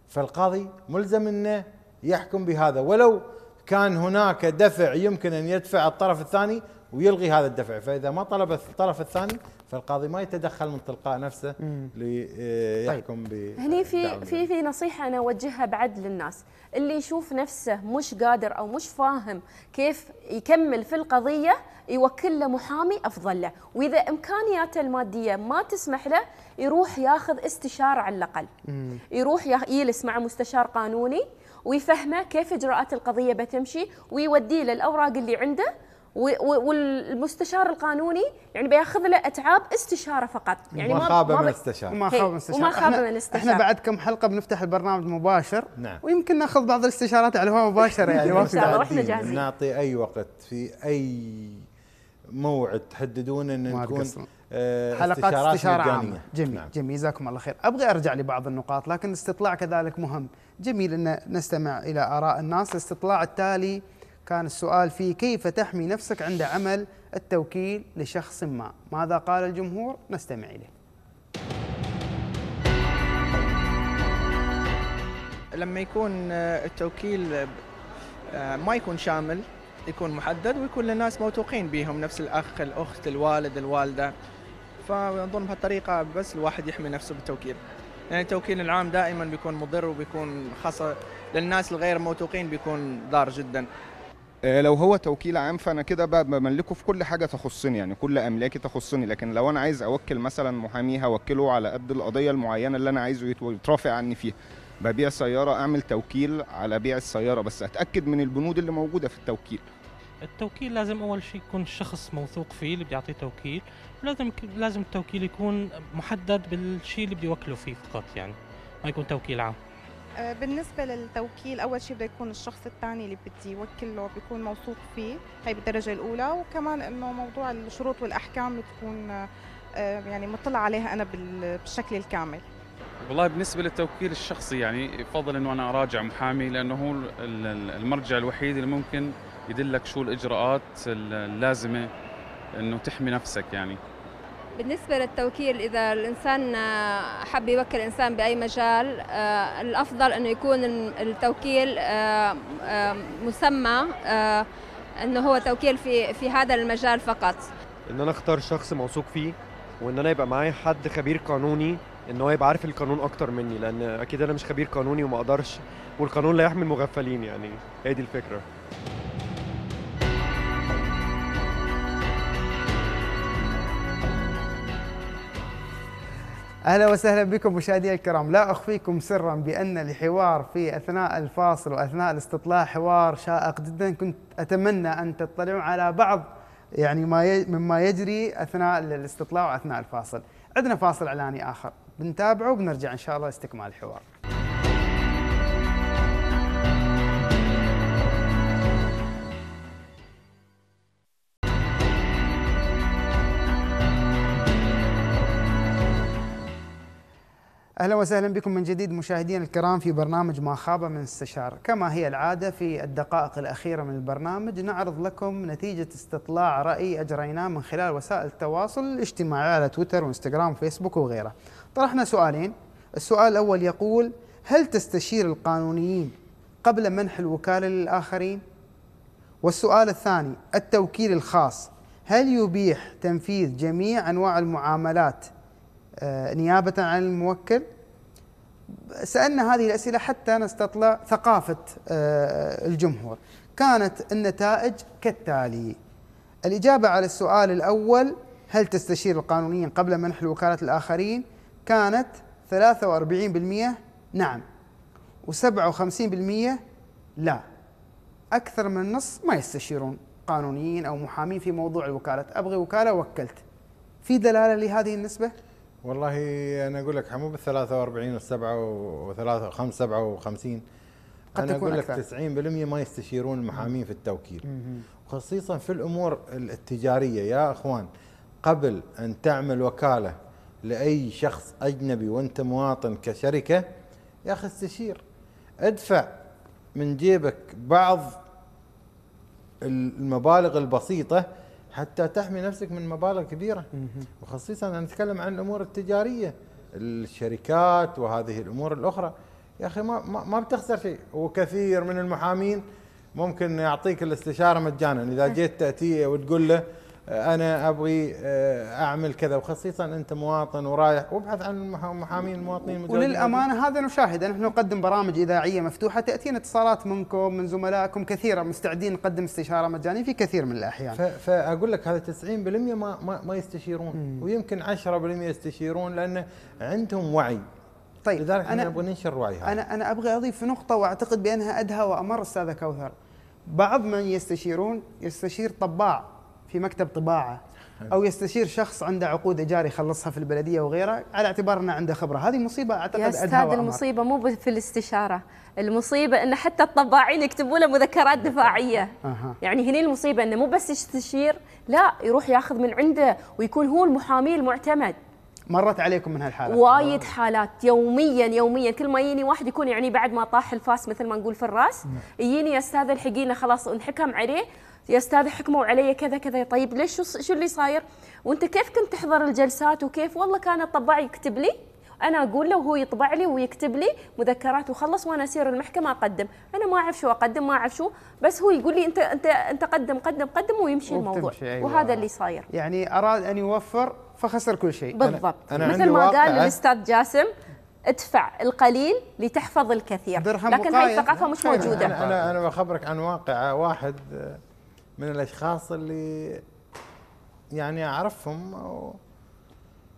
فالقاضي ملزم انه يحكم بهذا ولو كان هناك دفع يمكن ان يدفع الطرف الثاني ويلغي هذا الدفع فاذا ما طلب الطرف الثاني فالقاضي ما يتدخل من تلقاء نفسه ليحكم آه، طيب. ب هني في في في نصيحه انا اوجهها بعد للناس اللي يشوف نفسه مش قادر او مش فاهم كيف يكمل في القضيه يوكل له محامي افضل له واذا امكانياته الماديه ما تسمح له يروح ياخذ استشاره على الاقل يروح يجلس مع مستشار قانوني ويفهمه كيف اجراءات القضيه بتمشي ويوديه للاوراق اللي عنده والمستشار القانوني يعني بياخذ له اتعاب استشاره فقط يعني ما خاب من استشار وما خاب من استشار وما خاب من استشار احنا بعد كم حلقه بنفتح البرنامج مباشر نعم ويمكن ناخذ بعض الاستشارات على الهواء مباشره يعني ما في احنا جاهزين نعطي اي وقت في اي موعد تحددون ان نكون آه حلقات استشارة عامة جميل نعم. جميل جزاكم الله خير أبغى أرجع لبعض النقاط لكن الاستطلاع كذلك مهم جميل أن نستمع إلى آراء الناس الاستطلاع التالي كان السؤال فيه كيف تحمي نفسك عند عمل التوكيل لشخص ما ماذا قال الجمهور نستمع إليه لما يكون آه، التوكيل آه، ما يكون شامل يكون محدد ويكون للناس موثوقين بهم نفس الأخ الأخت الوالد الوالدة فنظن بهالطريقة بس الواحد يحمي نفسه بالتوكيل يعني التوكيل العام دائما بيكون مضر وبيكون خاصة للناس الغير موثوقين بيكون ضار جدا آه، لو هو توكيل عام فانا كده بملكه في كل حاجه تخصني يعني كل املاكي تخصني لكن لو انا عايز اوكل مثلا محامي هوكله على قد القضيه المعينه اللي انا عايزه يترافع عني فيها ببيع سياره اعمل توكيل على بيع السياره بس اتاكد من البنود اللي موجوده في التوكيل التوكيل لازم اول شيء يكون الشخص موثوق فيه اللي بدي اعطيه توكيل ولازم لازم التوكيل يكون محدد بالشيء اللي بدي اوكله فيه فقط يعني ما يكون توكيل عام آه، بالنسبة للتوكيل أول شيء بده يكون الشخص الثاني اللي بدي له بيكون موثوق فيه هي بالدرجة الأولى وكمان إنه موضوع الشروط والأحكام بتكون آه، يعني مطلع عليها أنا بالشكل الكامل والله بالنسبة للتوكيل الشخصي يعني يفضل إنه أنا أراجع محامي لأنه هو المرجع الوحيد اللي ممكن يدلك شو الإجراءات اللازمة إنه تحمي نفسك يعني بالنسبة للتوكيل إذا الإنسان آه، حب يوكل إنسان بأي مجال آه، الأفضل أنه يكون التوكيل آه، مسمى أنه هو توكيل في في هذا المجال فقط إن أنا أختار شخص موثوق فيه وإن أنا يبقى معايا حد خبير قانوني ان هو يبقى عارف القانون اكتر مني لان اكيد انا مش خبير قانوني وما اقدرش والقانون لا يحمي المغفلين يعني هي دي الفكره اهلا وسهلا بكم مشاهدينا الكرام، لا اخفيكم سرا بان الحوار في اثناء الفاصل واثناء الاستطلاع حوار شائق جدا، كنت اتمنى ان تطلعوا على بعض يعني ما مما يجري اثناء الاستطلاع واثناء الفاصل. عندنا فاصل اعلاني اخر، بنتابعه وبنرجع ان شاء الله لاستكمال الحوار. اهلا وسهلا بكم من جديد مشاهدينا الكرام في برنامج ما خاب من استشار، كما هي العاده في الدقائق الاخيره من البرنامج نعرض لكم نتيجه استطلاع راي اجريناه من خلال وسائل التواصل الاجتماعي على تويتر وانستغرام وفيسبوك وغيره. طرحنا سؤالين، السؤال الاول يقول: هل تستشير القانونيين قبل منح الوكاله للاخرين؟ والسؤال الثاني التوكيل الخاص هل يبيح تنفيذ جميع انواع المعاملات آه، نيابة عن الموكل سألنا هذه الأسئلة حتى نستطلع ثقافة آه، الجمهور كانت النتائج كالتالي الإجابة على السؤال الأول هل تستشير القانونيين قبل منح الوكالة الآخرين كانت 43% نعم و57% لا أكثر من النص ما يستشيرون قانونيين أو محامين في موضوع الوكالة أبغي وكالة وكلت في دلالة لهذه النسبة؟ والله انا اقول لك مو بال 43 و 7 و 5 57 انا اقول لك 90% ما يستشيرون المحامين في التوكيل خصيصا في الامور التجاريه يا اخوان قبل ان تعمل وكاله لاي شخص اجنبي وانت مواطن كشركه يا اخي استشير ادفع من جيبك بعض المبالغ البسيطه حتى تحمي نفسك من مبالغ كبيره وخصيصا نتكلم عن الامور التجاريه الشركات وهذه الامور الاخرى يا اخي ما ما بتخسر شيء وكثير من المحامين ممكن يعطيك الاستشاره مجانا اذا نعم. جيت تاتيه وتقول له آه، انا ابغي آه، اعمل كذا وخصيصا انت مواطن ورايح وابحث عن محامين المواطنين وللامانه هذا نشاهده نحن نقدم برامج اذاعيه مفتوحه تاتينا اتصالات منكم من زملائكم كثيره مستعدين نقدم استشاره مجانيه في كثير من الاحيان فاقول لك هذا 90% ما ما, ما يستشيرون مم. ويمكن 10% يستشيرون لان عندهم وعي طيب لذلك انا ابغى ننشر وعي هذا انا انا ابغى اضيف نقطه واعتقد بانها ادهى وامر استاذه كوثر بعض من يستشيرون يستشير طباع في مكتب طباعه او يستشير شخص عنده عقود ايجار يخلصها في البلديه وغيرها على اعتبار انه عنده خبره هذه مصيبه اعتقد يا استاذ المصيبه مو في الاستشاره المصيبه ان حتى الطباعين يكتبوا له مذكرات دفاعيه أه. يعني هنا المصيبه انه مو بس يستشير لا يروح ياخذ من عنده ويكون هو المحامي المعتمد مرت عليكم من هالحالات وايد حالات يوميا يوميا كل ما يجيني واحد يكون يعني بعد ما طاح الفاس مثل ما نقول في الراس نعم. يجيني يا استاذ الحقينا خلاص انحكم عليه يا استاذ حكموا علي كذا كذا طيب ليش شو شو اللي صاير وانت كيف كنت تحضر الجلسات وكيف والله كان الطباع يكتب لي انا اقول له وهو يطبع لي ويكتب لي مذكرات وخلص وانا اسير المحكمه اقدم انا ما اعرف شو اقدم ما اعرف شو بس هو يقول لي انت انت انت قدم قدم قدم ويمشي الموضوع أيوة. وهذا اللي صاير يعني اراد ان يوفر فخسر كل شيء بالضبط أنا, أنا مثل ما قال الاستاذ جاسم ادفع القليل لتحفظ الكثير درهم لكن هاي الثقافه مش موجوده انا انا بخبرك عن واقع واحد من الاشخاص اللي يعني اعرفهم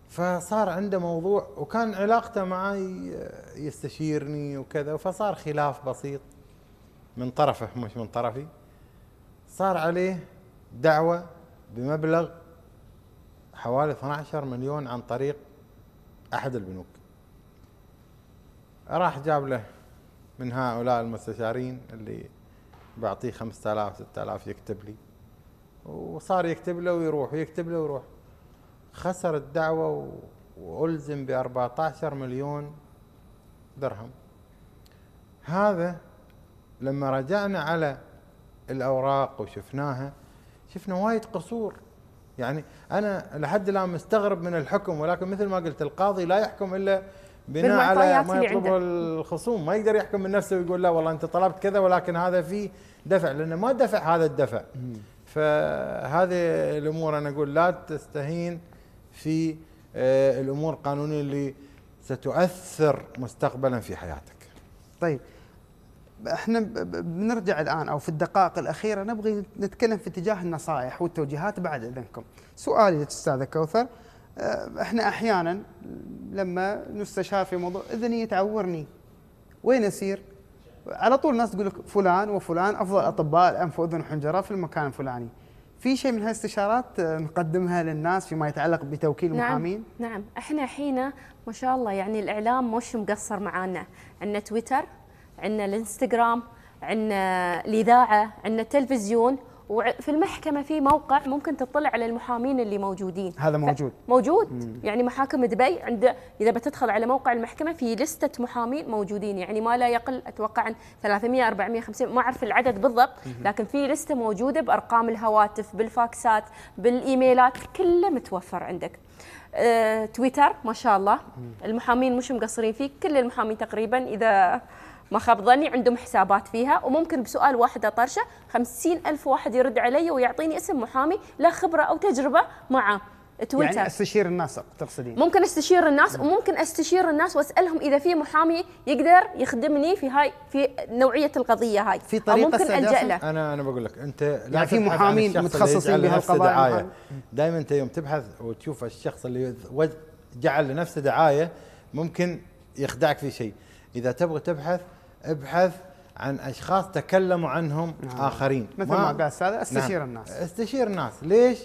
فصار عنده موضوع وكان علاقته معي يستشيرني وكذا فصار خلاف بسيط من طرفه مش من طرفي صار عليه دعوه بمبلغ حوالي 12 مليون عن طريق احد البنوك راح جاب له من هؤلاء المستشارين اللي بعطيه 5000 6000 يكتب لي وصار يكتب له ويروح ويكتب له ويروح خسر الدعوه والزم ب 14 مليون درهم هذا لما رجعنا على الاوراق وشفناها شفنا وايد قصور يعني انا لحد الان مستغرب من الحكم ولكن مثل ما قلت القاضي لا يحكم الا بناء على ما يطلبه الخصوم ما يقدر يحكم من نفسه ويقول لا والله انت طلبت كذا ولكن هذا فيه دفع لانه ما دفع هذا الدفع فهذه الامور انا اقول لا تستهين في آه، الامور القانونيه اللي ستؤثر مستقبلا في حياتك. طيب احنا بنرجع الان او في الدقائق الاخيره نبغي نتكلم في اتجاه النصائح والتوجيهات بعد اذنكم. سؤالي للاستاذه كوثر آه، احنا احيانا لما نستشار في موضوع اذني تعورني وين اسير؟ على طول الناس تقول لك فلان وفلان افضل اطباء الانف واذن وحنجره في المكان الفلاني في شيء من هالاستشارات نقدمها للناس فيما يتعلق بتوكيل نعم المحامين؟ نعم نعم احنا الحين ما شاء الله يعني الاعلام مش مقصر معانا، عندنا تويتر، عندنا الانستغرام، عندنا الاذاعه، عندنا التلفزيون، وفي المحكمه في موقع ممكن تطلع على المحامين اللي موجودين هذا موجود موجود مم. يعني محاكم دبي عند اذا بتدخل على موقع المحكمه في لسته محامين موجودين يعني ما لا يقل اتوقع عن 300 450 ما اعرف العدد بالضبط لكن في لسته موجوده بارقام الهواتف بالفاكسات بالايميلات كله متوفر عندك أه، تويتر ما شاء الله المحامين مش مقصرين فيه كل المحامين تقريبا اذا ما خاب ظني عندهم حسابات فيها وممكن بسؤال واحد أطرشه خمسين ألف واحد يرد علي ويعطيني اسم محامي لا خبرة أو تجربة معه تويتر يعني استشير الناس تقصدين ممكن استشير الناس مم. وممكن استشير الناس واسالهم اذا في محامي يقدر يخدمني في هاي في نوعيه القضيه هاي في طريقه أو ممكن الجا له انا انا بقول لك انت لا يعني في محامين متخصصين بهالقضايا نعم. دائما انت يوم تبحث وتشوف الشخص اللي جعل لنفسه دعايه ممكن يخدعك في شيء اذا تبغى تبحث ابحث عن اشخاص تكلموا عنهم نعم. اخرين مثل ما, قال استاذ نعم. استشير نعم. الناس استشير الناس ليش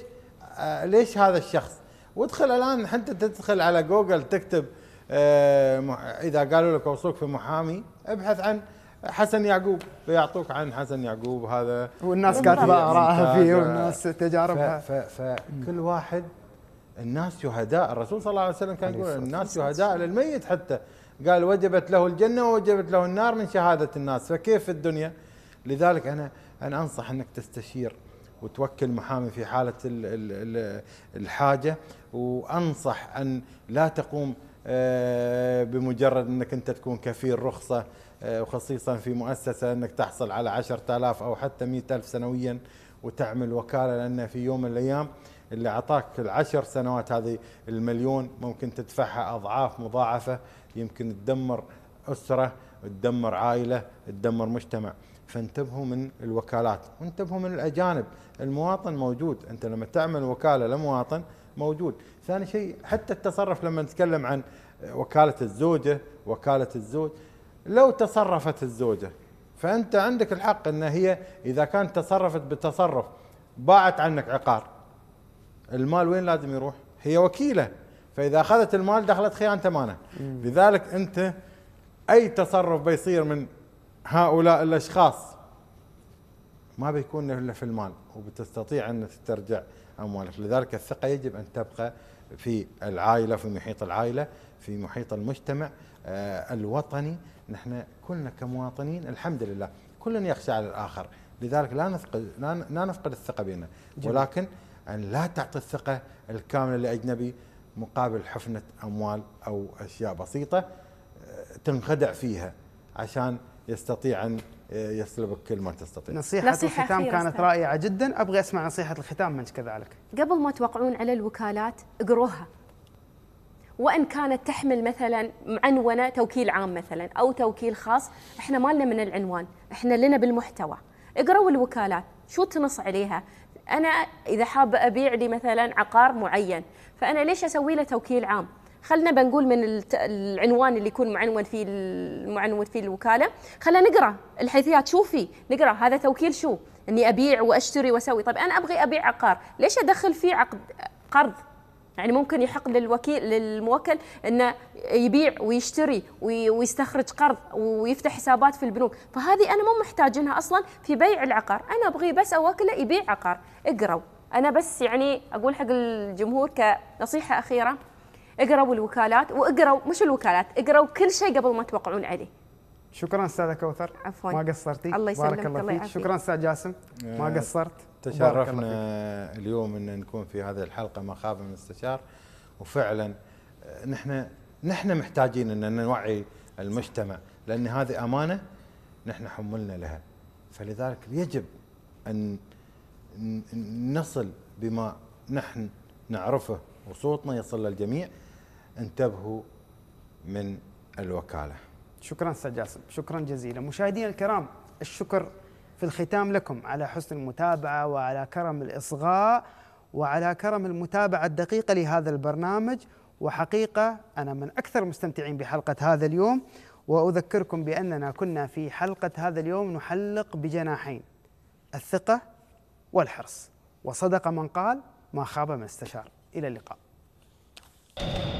آه ليش هذا الشخص وادخل الان حتى تدخل على جوجل تكتب آه اذا قالوا لك اوصوك في محامي ابحث عن حسن يعقوب فيعطوك عن حسن يعقوب هذا والناس كاتبه ارائها فيه والناس تجاربها فكل واحد الناس شهداء الرسول صلى الله عليه وسلم كان يقول الناس شهداء للميت حتى قال وجبت له الجنة ووجبت له النار من شهادة الناس فكيف في الدنيا لذلك أنا أنا أنصح أنك تستشير وتوكل محامي في حالة الحاجة وأنصح أن لا تقوم آه، بمجرد أنك أنت تكون كفيل رخصة آه، وخصيصا في مؤسسة أنك تحصل على عشرة آلاف أو حتى مئة ألف سنويا وتعمل وكالة لأن في يوم من الأيام اللي أعطاك العشر سنوات هذه المليون ممكن تدفعها أضعاف مضاعفة يمكن تدمر أسرة تدمر عائلة تدمر مجتمع فانتبهوا من الوكالات وانتبهوا من الأجانب المواطن موجود أنت لما تعمل وكالة لمواطن موجود ثاني شيء حتى التصرف لما نتكلم عن وكالة الزوجة وكالة الزوج لو تصرفت الزوجة فأنت عندك الحق أن هي إذا كانت تصرفت بتصرف باعت عنك عقار المال وين لازم يروح هي وكيلة فاذا اخذت المال دخلت خيانه تماما لذلك انت اي تصرف بيصير من هؤلاء الاشخاص ما بيكون الا في المال وبتستطيع ان تسترجع اموالك لذلك الثقه يجب ان تبقى في العائله في محيط العائله في محيط المجتمع آه، الوطني نحن كلنا كمواطنين الحمد لله كل يخشى على الاخر لذلك لا نفقد لا نفقد الثقه بيننا ولكن ان لا تعطي الثقه الكامله لاجنبي مقابل حفنة أموال أو أشياء بسيطة آه، تنخدع فيها عشان يستطيع أن آه، يسلبك كل ما تستطيع نصيحة, نصيحة الختام كانت رائعة جدا أبغي أسمع نصيحة الختام منك كذلك قبل ما توقعون على الوكالات اقروها وان كانت تحمل مثلا عنونه توكيل عام مثلا او توكيل خاص احنا ما لنا من العنوان احنا لنا بالمحتوى اقروا الوكالات شو تنص عليها انا اذا حابه ابيع لي مثلا عقار معين فانا ليش اسوي له توكيل عام خلنا بنقول من العنوان اللي يكون معنون فيه المعنون فيه الوكاله خلينا نقرا الحيثيات شوفي نقرا هذا توكيل شو اني ابيع واشتري واسوي طيب انا ابغي ابيع عقار ليش ادخل فيه عقد قرض يعني ممكن يحق للوكيل للموكل انه يبيع ويشتري ويستخرج قرض ويفتح حسابات في البنوك، فهذه انا مو محتاجينها اصلا في بيع العقار، انا ابغي بس اوكله يبيع عقار، اقروا، انا بس يعني اقول حق الجمهور كنصيحه اخيره اقروا الوكالات واقروا مش الوكالات، اقروا كل شيء قبل ما توقعون عليه. شكرا استاذه كوثر عفوا ما قصرتي الله يسلمك بارك الله, الله فيك شكرا استاذ جاسم ما نعم. قصرت تشرفنا اليوم ان نكون في هذه الحلقه مخابه من الاستشار وفعلا آه، نحن نحن محتاجين ان نوعي المجتمع لان هذه امانه نحن حملنا لها فلذلك يجب ان نصل بما نحن نعرفه وصوتنا يصل للجميع انتبهوا من الوكاله. شكرا استاذ جاسم، شكرا جزيلا، مشاهدينا الكرام الشكر في الختام لكم على حسن المتابعة وعلى كرم الإصغاء وعلى كرم المتابعة الدقيقة لهذا البرنامج وحقيقة أنا من أكثر مستمتعين بحلقة هذا اليوم وأذكركم بأننا كنا في حلقة هذا اليوم نحلق بجناحين الثقة والحرص وصدق من قال ما خاب من استشار إلى اللقاء